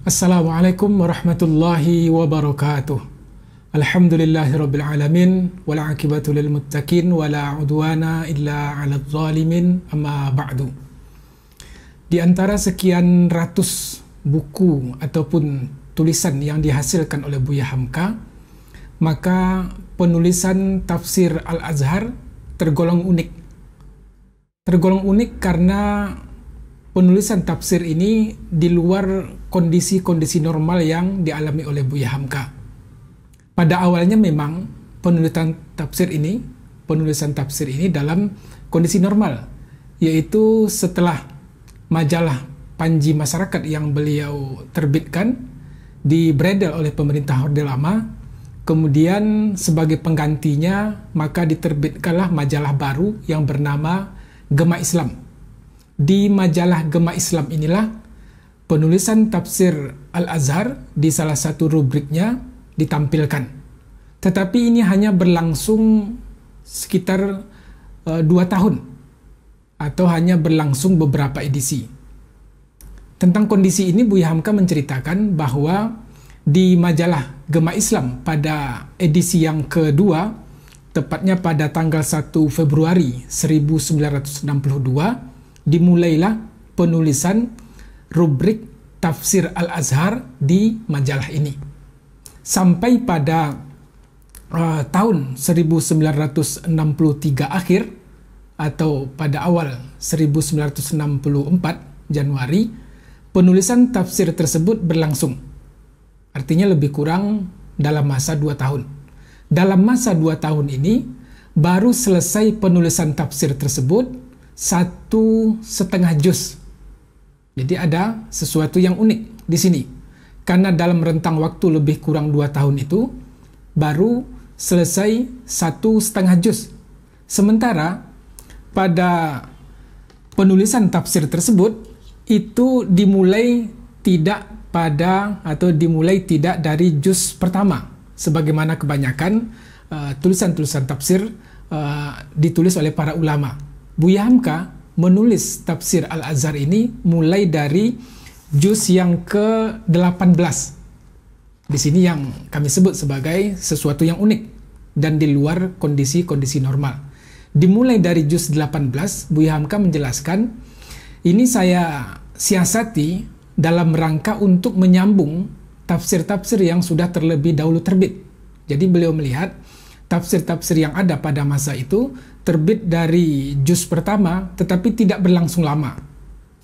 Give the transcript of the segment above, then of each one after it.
Assalamualaikum warahmatullahi wabarakatuh. Alhamdulillahirrabbilalamin lil muttaqin Wala udwana illa ala zalimin Amma ba'du Di antara sekian ratus buku ataupun tulisan yang dihasilkan oleh Buya Hamka maka penulisan tafsir Al-Azhar tergolong unik tergolong unik karena penulisan tafsir ini di luar kondisi-kondisi normal yang dialami oleh Buya Hamka. Pada awalnya memang penulisan tafsir ini, penulisan tafsir ini dalam kondisi normal, yaitu setelah majalah Panji Masyarakat yang beliau terbitkan di bredel oleh pemerintah Orde Lama, kemudian sebagai penggantinya maka diterbitkanlah majalah baru yang bernama Gema Islam di majalah Gema Islam inilah penulisan tafsir Al-Azhar di salah satu rubriknya ditampilkan. Tetapi ini hanya berlangsung sekitar e, dua tahun atau hanya berlangsung beberapa edisi. Tentang kondisi ini Buya Hamka menceritakan bahwa di majalah Gema Islam pada edisi yang kedua, tepatnya pada tanggal 1 Februari 1962, dimulailah penulisan rubrik tafsir Al-Azhar di majalah ini. Sampai pada uh, tahun 1963 akhir atau pada awal 1964 Januari, penulisan tafsir tersebut berlangsung. Artinya lebih kurang dalam masa dua tahun. Dalam masa dua tahun ini, baru selesai penulisan tafsir tersebut, satu setengah jus. Jadi ada sesuatu yang unik di sini. Karena dalam rentang waktu lebih kurang dua tahun itu, baru selesai satu setengah jus. Sementara pada penulisan tafsir tersebut, itu dimulai tidak pada atau dimulai tidak dari jus pertama. Sebagaimana kebanyakan eh, tulisan-tulisan uh, tafsir uh, ditulis oleh para ulama Buya Hamka menulis tafsir Al-Azhar ini mulai dari juz yang ke-18. Di sini yang kami sebut sebagai sesuatu yang unik dan di luar kondisi-kondisi normal. Dimulai dari juz 18, Buya Hamka menjelaskan, ini saya siasati dalam rangka untuk menyambung tafsir-tafsir yang sudah terlebih dahulu terbit. Jadi beliau melihat tafsir-tafsir yang ada pada masa itu terbit dari jus pertama tetapi tidak berlangsung lama.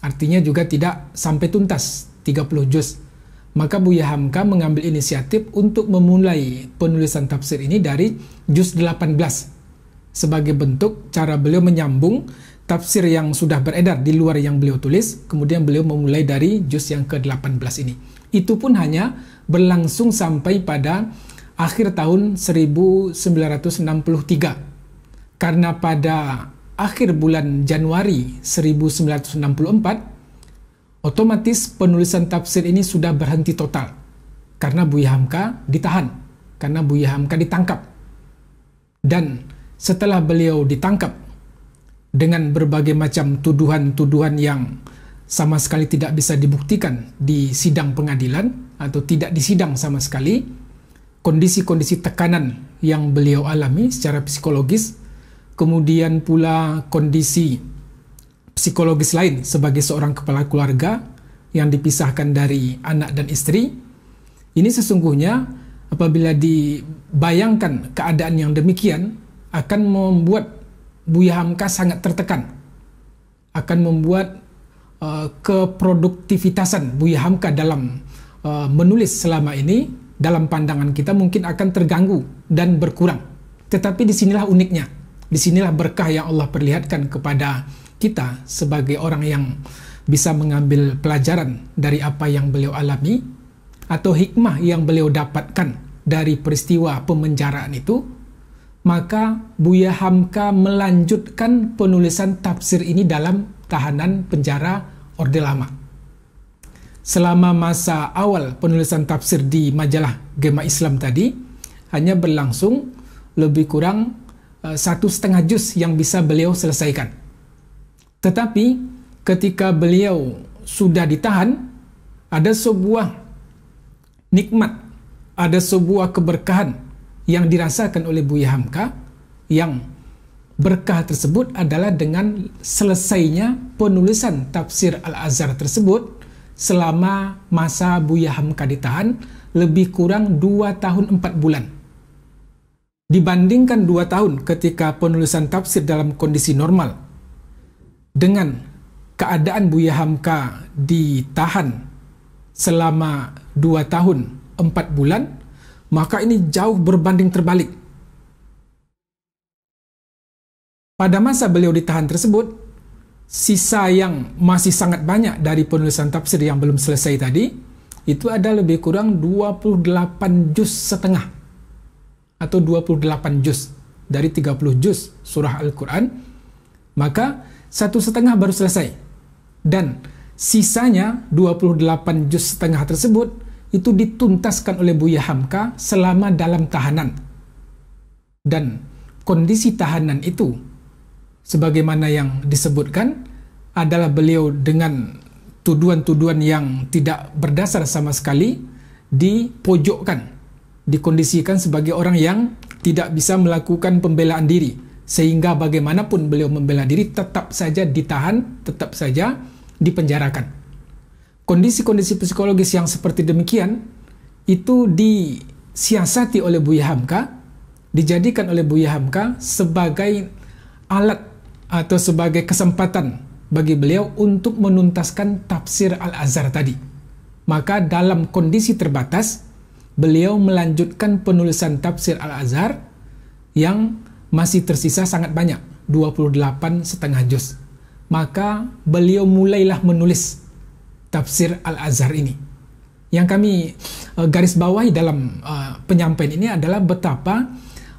Artinya juga tidak sampai tuntas 30 juz. Maka Buya Hamka mengambil inisiatif untuk memulai penulisan tafsir ini dari juz 18 sebagai bentuk cara beliau menyambung tafsir yang sudah beredar di luar yang beliau tulis, kemudian beliau memulai dari juz yang ke-18 ini. Itu pun hanya berlangsung sampai pada akhir tahun 1963 karena pada akhir bulan Januari 1964, otomatis penulisan tafsir ini sudah berhenti total karena Buya Hamka ditahan, karena Buya Hamka ditangkap. Dan setelah beliau ditangkap dengan berbagai macam tuduhan-tuduhan yang sama sekali tidak bisa dibuktikan di sidang pengadilan atau tidak disidang sama sekali, kondisi-kondisi tekanan yang beliau alami secara psikologis kemudian pula kondisi psikologis lain sebagai seorang kepala keluarga yang dipisahkan dari anak dan istri. Ini sesungguhnya apabila dibayangkan keadaan yang demikian akan membuat Buya Hamka sangat tertekan. Akan membuat uh, keproduktivitasan Buya Hamka dalam uh, menulis selama ini dalam pandangan kita mungkin akan terganggu dan berkurang. Tetapi disinilah uniknya Disinilah berkah yang Allah perlihatkan kepada kita sebagai orang yang bisa mengambil pelajaran dari apa yang beliau alami atau hikmah yang beliau dapatkan dari peristiwa pemenjaraan itu, maka Buya Hamka melanjutkan penulisan tafsir ini dalam tahanan penjara Orde Lama. Selama masa awal penulisan tafsir di majalah Gema Islam tadi, hanya berlangsung lebih kurang Eh, satu setengah jus yang bisa beliau selesaikan. Tetapi ketika beliau sudah ditahan, ada sebuah nikmat, ada sebuah keberkahan yang dirasakan oleh Buya Hamka yang berkah tersebut adalah dengan selesainya penulisan tafsir Al-Azhar tersebut selama masa Buya Hamka ditahan lebih kurang 2 tahun 4 bulan dibandingkan dua tahun ketika penulisan tafsir dalam kondisi normal dengan keadaan Buya Hamka ditahan selama dua tahun empat bulan maka ini jauh berbanding terbalik pada masa beliau ditahan tersebut sisa yang masih sangat banyak dari penulisan tafsir yang belum selesai tadi itu ada lebih kurang 28 juz setengah atau 28 juz dari 30 juz surah Al-Quran, maka satu setengah baru selesai. Dan sisanya 28 juz setengah tersebut itu dituntaskan oleh Buya Hamka selama dalam tahanan. Dan kondisi tahanan itu, sebagaimana yang disebutkan, adalah beliau dengan tuduhan-tuduhan yang tidak berdasar sama sekali dipojokkan dikondisikan sebagai orang yang tidak bisa melakukan pembelaan diri sehingga bagaimanapun beliau membela diri tetap saja ditahan, tetap saja dipenjarakan. Kondisi-kondisi psikologis yang seperti demikian itu disiasati oleh Buya Hamka, dijadikan oleh Buya Hamka sebagai alat atau sebagai kesempatan bagi beliau untuk menuntaskan tafsir Al-Azhar tadi. Maka dalam kondisi terbatas, beliau melanjutkan penulisan tafsir Al-Azhar yang masih tersisa sangat banyak, 28 setengah juz. Maka beliau mulailah menulis tafsir Al-Azhar ini. Yang kami eh, garis bawahi dalam eh, penyampaian ini adalah betapa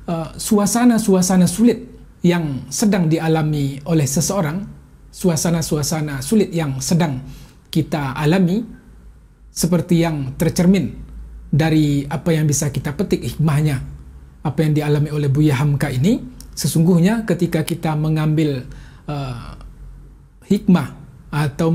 eh, suasana -suasana sulit yang sedang dialami oleh seseorang, suasana-suasana sulit yang sedang kita alami seperti yang tercermin dari apa yang bisa kita petik hikmahnya apa yang dialami oleh Buya Hamka ini sesungguhnya ketika kita mengambil uh, hikmah atau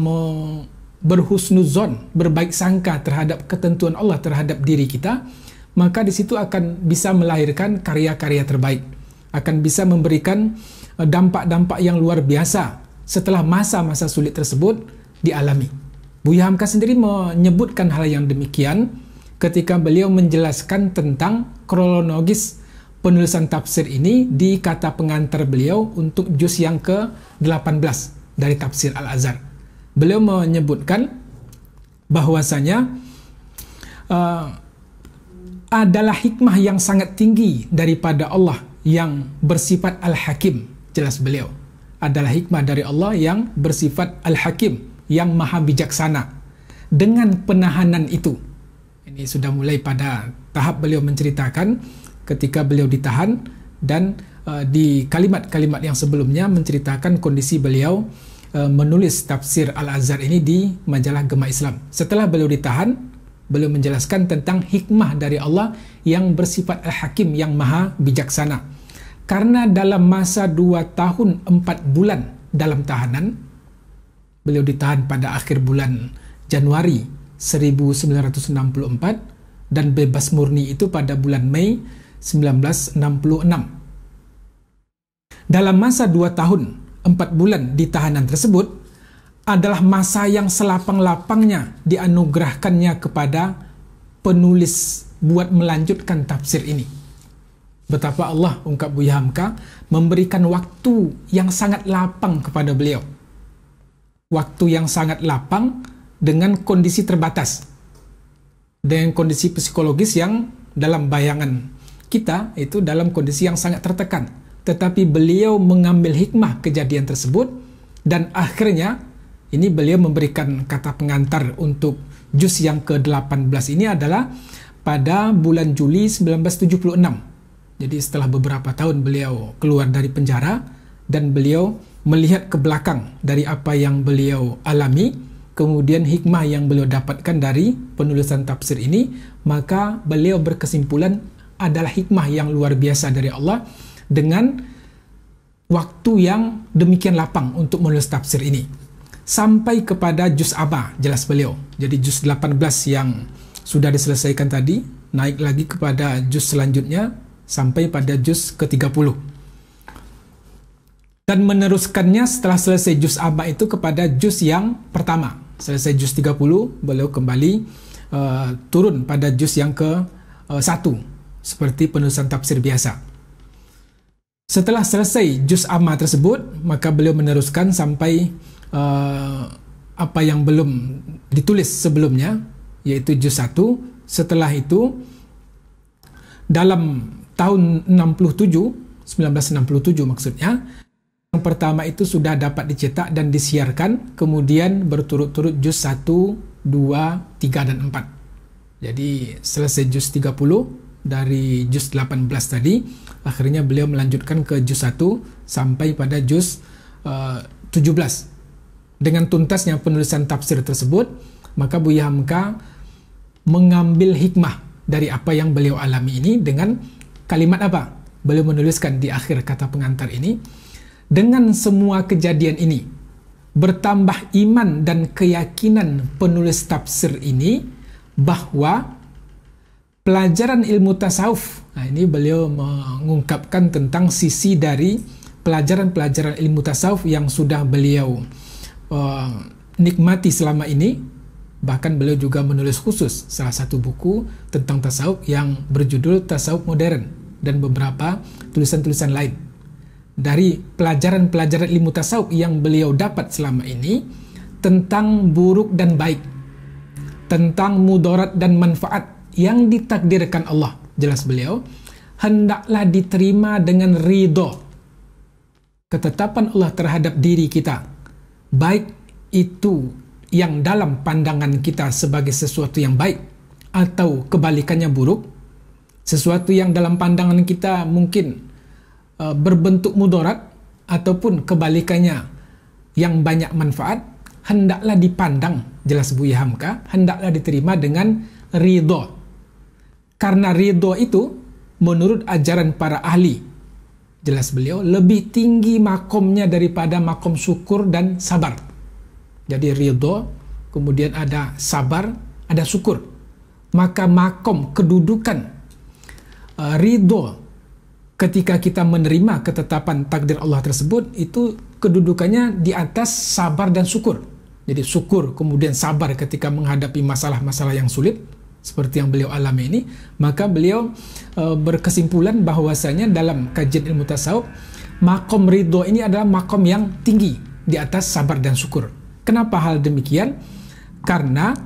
berhusnuzon berbaik sangka terhadap ketentuan Allah terhadap diri kita maka di situ akan bisa melahirkan karya-karya terbaik akan bisa memberikan eh, dampak-dampak yang luar biasa setelah masa-masa sulit tersebut dialami. Buya Hamka sendiri menyebutkan hal yang demikian ketika beliau menjelaskan tentang kronologis penulisan tafsir ini di kata pengantar beliau untuk juz yang ke-18 dari tafsir Al-Azhar. Beliau menyebutkan bahwasanya uh, adalah hikmah yang sangat tinggi daripada Allah yang bersifat Al-Hakim, jelas beliau. Adalah hikmah dari Allah yang bersifat Al-Hakim, yang maha bijaksana. Dengan penahanan itu, ini sudah mulai pada tahap beliau menceritakan ketika beliau ditahan dan uh, di kalimat-kalimat yang sebelumnya menceritakan kondisi beliau uh, menulis tafsir Al-Azhar ini di majalah gemah Islam. Setelah beliau ditahan, beliau menjelaskan tentang hikmah dari Allah yang bersifat Al-Hakim yang maha bijaksana. Karena dalam masa 2 tahun 4 bulan dalam tahanan, beliau ditahan pada akhir bulan Januari 1964 dan bebas murni itu pada bulan Mei 1966. Dalam masa dua tahun, empat bulan di tahanan tersebut, adalah masa yang selapang-lapangnya dianugerahkannya kepada penulis buat melanjutkan tafsir ini. Betapa Allah, ungkap Buya Hamka, memberikan waktu yang sangat lapang kepada beliau. Waktu yang sangat lapang dengan kondisi terbatas, dengan kondisi psikologis yang dalam bayangan kita itu dalam kondisi yang sangat tertekan. Tetapi beliau mengambil hikmah kejadian tersebut dan akhirnya ini beliau memberikan kata pengantar untuk jus yang ke-18 ini adalah pada bulan Juli 1976. Jadi setelah beberapa tahun beliau keluar dari penjara dan beliau melihat ke belakang dari apa yang beliau alami kemudian hikmah yang beliau dapatkan dari penulisan tafsir ini, maka beliau berkesimpulan adalah hikmah yang luar biasa dari Allah dengan waktu yang demikian lapang untuk menulis tafsir ini. Sampai kepada juz apa, jelas beliau. Jadi juz 18 yang sudah diselesaikan tadi, naik lagi kepada juz selanjutnya, sampai pada juz ke-30 dan meneruskannya setelah selesai juz apa itu kepada juz yang pertama selesai jus 30 beliau kembali uh, turun pada jus yang ke uh, satu uh, seperti penulisan tafsir biasa setelah selesai jus amma tersebut maka beliau meneruskan sampai uh, apa yang belum ditulis sebelumnya yaitu jus 1 setelah itu dalam tahun 67 1967 maksudnya Yang pertama itu sudah dapat dicetak dan disiarkan, kemudian berturut-turut juz 1, 2, 3, dan 4. Jadi selesai juz 30 dari juz 18 tadi, akhirnya beliau melanjutkan ke juz 1 sampai pada juz eh, uh, 17. Dengan tuntasnya penulisan tafsir tersebut, maka Buya Hamka mengambil hikmah dari apa yang beliau alami ini dengan kalimat apa? Beliau menuliskan di akhir kata pengantar ini, dengan semua kejadian ini, bertambah iman dan keyakinan penulis tafsir ini bahwa pelajaran ilmu tasawuf, nah ini beliau mengungkapkan tentang sisi dari pelajaran-pelajaran ilmu tasawuf yang sudah beliau uh, nikmati selama ini, bahkan beliau juga menulis khusus salah satu buku tentang tasawuf yang berjudul Tasawuf Modern dan beberapa tulisan-tulisan lain dari pelajaran-pelajaran ilmu tasawuf yang beliau dapat selama ini tentang buruk dan baik, tentang mudarat dan manfaat yang ditakdirkan Allah, jelas beliau, hendaklah diterima dengan ridho. Ketetapan Allah terhadap diri kita, baik itu yang dalam pandangan kita sebagai sesuatu yang baik atau kebalikannya buruk, sesuatu yang dalam pandangan kita mungkin Uh, berbentuk mudarat ataupun kebalikannya yang banyak manfaat hendaklah dipandang jelas Buya Hamka hendaklah diterima dengan ridho karena ridho itu menurut ajaran para ahli jelas beliau lebih tinggi makomnya daripada makom syukur dan sabar jadi ridho kemudian ada sabar ada syukur maka makom kedudukan uh, ridho ketika kita menerima ketetapan takdir Allah tersebut itu kedudukannya di atas sabar dan syukur. Jadi syukur kemudian sabar ketika menghadapi masalah-masalah yang sulit seperti yang beliau alami ini, maka beliau e, berkesimpulan bahwasanya dalam kajian ilmu tasawuf makom ridho ini adalah makom yang tinggi di atas sabar dan syukur. Kenapa hal demikian? Karena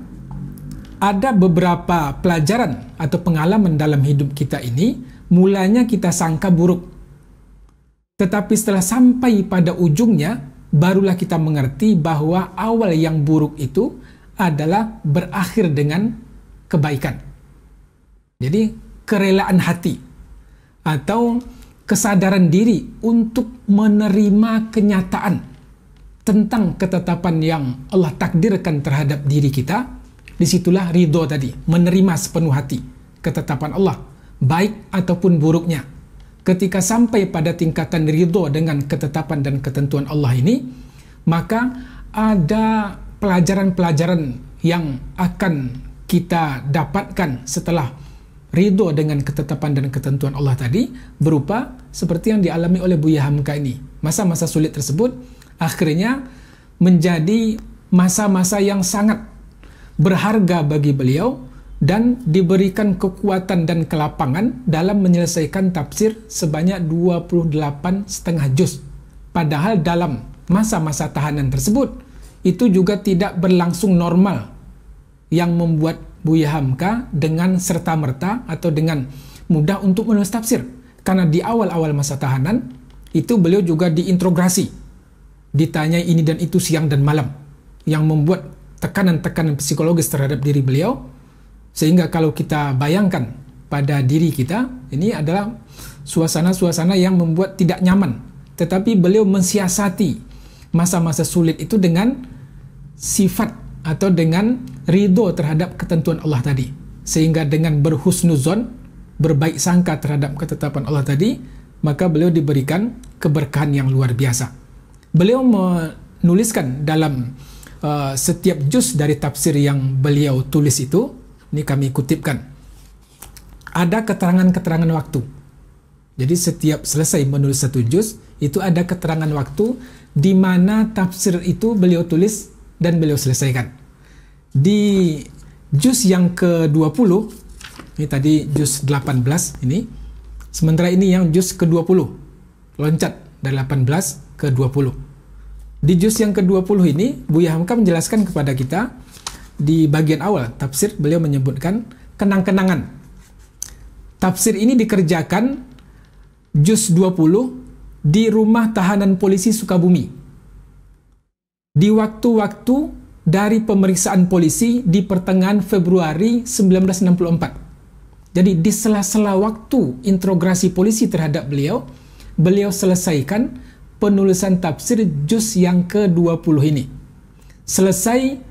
ada beberapa pelajaran atau pengalaman dalam hidup kita ini mulanya kita sangka buruk. Tetapi setelah sampai pada ujungnya, barulah kita mengerti bahwa awal yang buruk itu adalah berakhir dengan kebaikan. Jadi, kerelaan hati atau kesadaran diri untuk menerima kenyataan tentang ketetapan yang Allah takdirkan terhadap diri kita, disitulah ridho tadi, menerima sepenuh hati ketetapan Allah baik ataupun buruknya. Ketika sampai pada tingkatan ridho dengan ketetapan dan ketentuan Allah ini, maka ada pelajaran-pelajaran yang akan kita dapatkan setelah ridho dengan ketetapan dan ketentuan Allah tadi berupa seperti yang dialami oleh Buya Hamka ini. Masa-masa sulit tersebut akhirnya menjadi masa-masa yang sangat berharga bagi beliau dan diberikan kekuatan dan kelapangan dalam menyelesaikan tafsir sebanyak 28 setengah juz. Padahal dalam masa-masa tahanan tersebut, itu juga tidak berlangsung normal yang membuat Buya Hamka dengan serta-merta atau dengan mudah untuk menulis tafsir. Karena di awal-awal masa tahanan, itu beliau juga diintrogasi. Ditanya ini dan itu siang dan malam. Yang membuat tekanan-tekanan psikologis terhadap diri beliau sehingga kalau kita bayangkan pada diri kita, ini adalah suasana-suasana yang membuat tidak nyaman. Tetapi beliau mensiasati masa-masa sulit itu dengan sifat atau dengan ridho terhadap ketentuan Allah tadi. Sehingga dengan berhusnuzon, berbaik sangka terhadap ketetapan Allah tadi, maka beliau diberikan keberkahan yang luar biasa. Beliau menuliskan dalam uh, setiap juz dari tafsir yang beliau tulis itu, ini kami kutipkan. Ada keterangan-keterangan waktu. Jadi setiap selesai menulis satu juz, itu ada keterangan waktu di mana tafsir itu beliau tulis dan beliau selesaikan. Di juz yang ke-20, ini tadi juz 18 ini, sementara ini yang juz ke-20, loncat dari 18 ke 20. Di juz yang ke-20 ini, Buya Hamka menjelaskan kepada kita, di bagian awal tafsir beliau menyebutkan kenang-kenangan. Tafsir ini dikerjakan juz 20 di rumah tahanan polisi Sukabumi. Di waktu-waktu dari pemeriksaan polisi di pertengahan Februari 1964. Jadi di sela-sela waktu interogasi polisi terhadap beliau, beliau selesaikan penulisan tafsir juz yang ke-20 ini. Selesai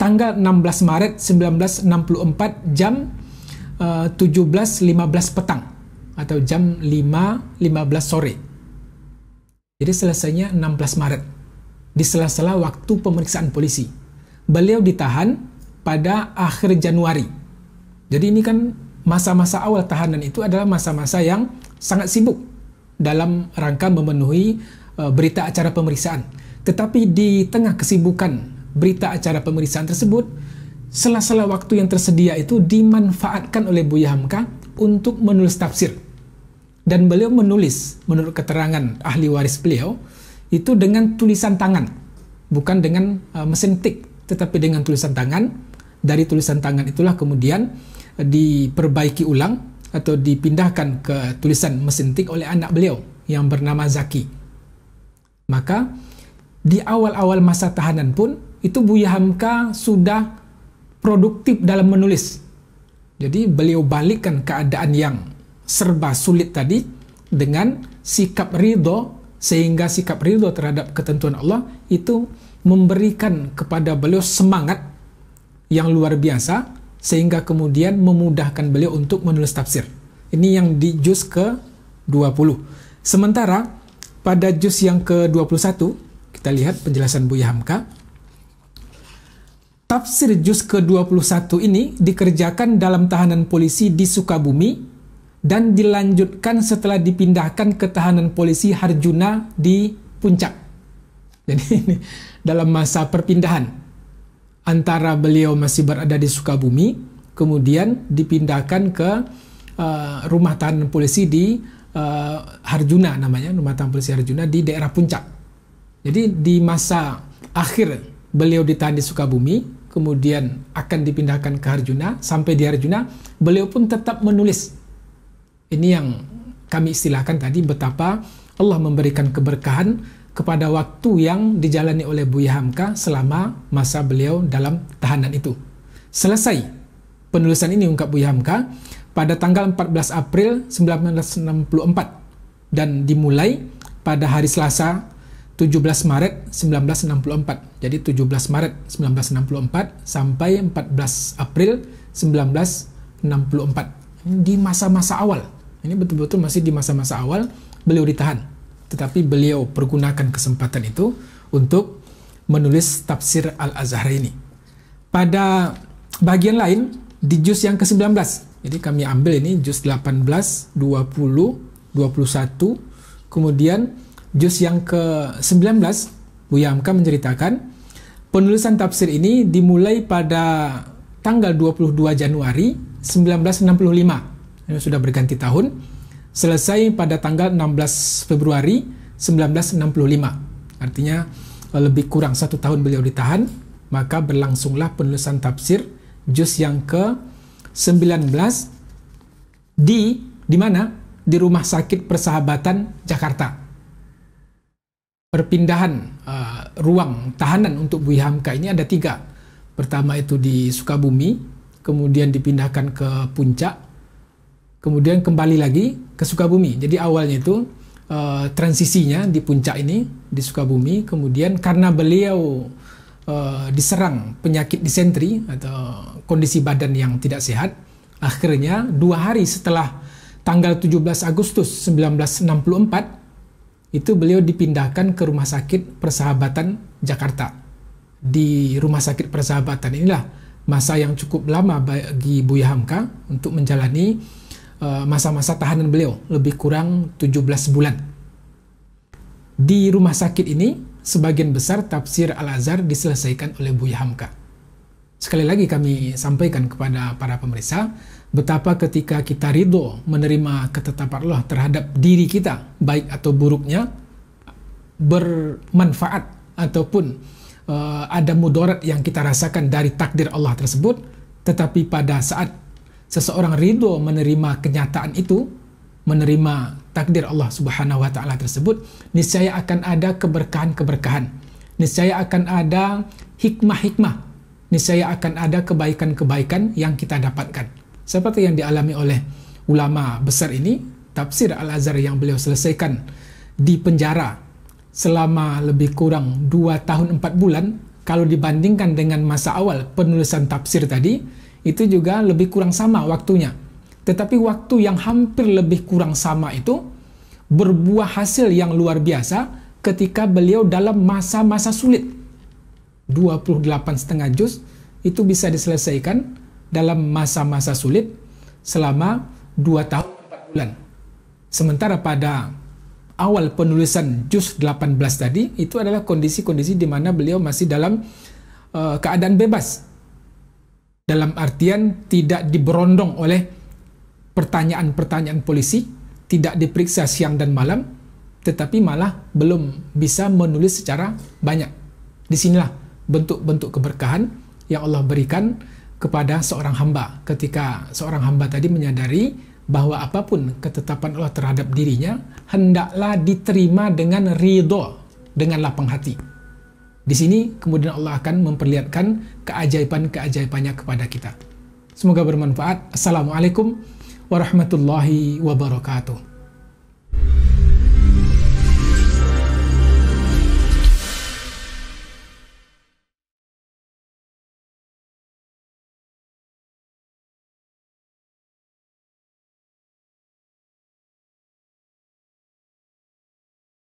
tanggal 16 Maret 1964 jam eh, uh, 17.15 petang atau jam 5.15 sore. Jadi selesainya 16 Maret di sela-sela waktu pemeriksaan polisi. Beliau ditahan pada akhir Januari. Jadi ini kan masa-masa awal tahanan itu adalah masa-masa yang sangat sibuk dalam rangka memenuhi eh, berita acara pemeriksaan. Tetapi di tengah kesibukan berita acara pemeriksaan tersebut, sela-sela waktu yang tersedia itu dimanfaatkan oleh Buya Hamka untuk menulis tafsir. Dan beliau menulis, menurut keterangan ahli waris beliau, itu dengan tulisan tangan, bukan dengan uh, mesin tik, tetapi dengan tulisan tangan. Dari tulisan tangan itulah kemudian uh, diperbaiki ulang atau dipindahkan ke tulisan mesin tik oleh anak beliau yang bernama Zaki. Maka di awal-awal masa tahanan pun itu Buya Hamka sudah produktif dalam menulis. Jadi beliau balikkan keadaan yang serba sulit tadi dengan sikap ridho sehingga sikap ridho terhadap ketentuan Allah itu memberikan kepada beliau semangat yang luar biasa sehingga kemudian memudahkan beliau untuk menulis tafsir. Ini yang di juz ke-20. Sementara pada juz yang ke-21 kita lihat penjelasan Buya Hamka tafsir juz ke-21 ini dikerjakan dalam tahanan polisi di Sukabumi dan dilanjutkan setelah dipindahkan ke tahanan polisi Harjuna di Puncak. Jadi ini dalam masa perpindahan antara beliau masih berada di Sukabumi, kemudian dipindahkan ke uh, rumah tahanan polisi di uh, Harjuna namanya, rumah tahanan polisi Harjuna di daerah Puncak. Jadi di masa akhir beliau ditahan di Sukabumi, kemudian akan dipindahkan ke Harjuna, sampai di Harjuna, beliau pun tetap menulis. Ini yang kami istilahkan tadi betapa Allah memberikan keberkahan kepada waktu yang dijalani oleh Buya Hamka selama masa beliau dalam tahanan itu. Selesai penulisan ini ungkap Buya Hamka pada tanggal 14 April 1964 dan dimulai pada hari Selasa 17 Maret 1964. Jadi 17 Maret 1964 sampai 14 April 1964. Di masa-masa awal. Ini betul-betul masih di masa-masa awal beliau ditahan. Tetapi beliau pergunakan kesempatan itu untuk menulis tafsir Al-Azhar ini. Pada bagian lain di juz yang ke-19. Jadi kami ambil ini juz 18, 20, 21, kemudian juz yang ke-19, Buya Hamka menceritakan, penulisan tafsir ini dimulai pada tanggal 22 Januari 1965. Ini sudah berganti tahun. Selesai pada tanggal 16 Februari 1965. Artinya eh, lebih kurang satu tahun beliau ditahan, maka berlangsunglah penulisan tafsir juz yang ke-19 di di mana? Di Rumah Sakit Persahabatan Jakarta perpindahan uh, ruang tahanan untuk Bui Hamka ini ada tiga. Pertama itu di Sukabumi, kemudian dipindahkan ke Puncak, kemudian kembali lagi ke Sukabumi. Jadi awalnya itu uh, transisinya di Puncak ini di Sukabumi, kemudian karena beliau uh, diserang penyakit disentri atau kondisi badan yang tidak sehat, akhirnya dua hari setelah tanggal 17 Agustus 1964 itu beliau dipindahkan ke Rumah Sakit Persahabatan Jakarta. Di Rumah Sakit Persahabatan inilah masa yang cukup lama bagi Buya Hamka untuk menjalani eh, masa-masa tahanan beliau, lebih kurang 17 bulan. Di rumah sakit ini, sebagian besar tafsir Al-Azhar diselesaikan oleh Buya Hamka. Sekali lagi kami sampaikan kepada para pemeriksa, betapa ketika kita ridho menerima ketetapan Allah terhadap diri kita, baik atau buruknya, bermanfaat ataupun uh, ada mudarat yang kita rasakan dari takdir Allah tersebut, tetapi pada saat seseorang ridho menerima kenyataan itu, menerima takdir Allah Subhanahu wa taala tersebut, niscaya akan ada keberkahan-keberkahan. Niscaya akan ada hikmah-hikmah. Niscaya akan ada kebaikan-kebaikan yang kita dapatkan. Seperti yang dialami oleh ulama besar ini, tafsir Al-Azhar yang beliau selesaikan di penjara selama lebih kurang 2 tahun 4 bulan, kalau dibandingkan dengan masa awal penulisan tafsir tadi, itu juga lebih kurang sama waktunya. Tetapi waktu yang hampir lebih kurang sama itu berbuah hasil yang luar biasa ketika beliau dalam masa-masa sulit. 28 setengah juz itu bisa diselesaikan dalam masa-masa sulit selama 2 tahun 4 bulan. Sementara pada awal penulisan juz 18 tadi itu adalah kondisi-kondisi di mana beliau masih dalam uh, keadaan bebas. Dalam artian tidak diberondong oleh pertanyaan-pertanyaan polisi, tidak diperiksa siang dan malam, tetapi malah belum bisa menulis secara banyak. Disinilah bentuk-bentuk keberkahan yang Allah berikan kepada seorang hamba ketika seorang hamba tadi menyadari bahwa apapun ketetapan Allah terhadap dirinya hendaklah diterima dengan ridho dengan lapang hati di sini kemudian Allah akan memperlihatkan keajaiban-keajaibannya kepada kita semoga bermanfaat Assalamualaikum warahmatullahi wabarakatuh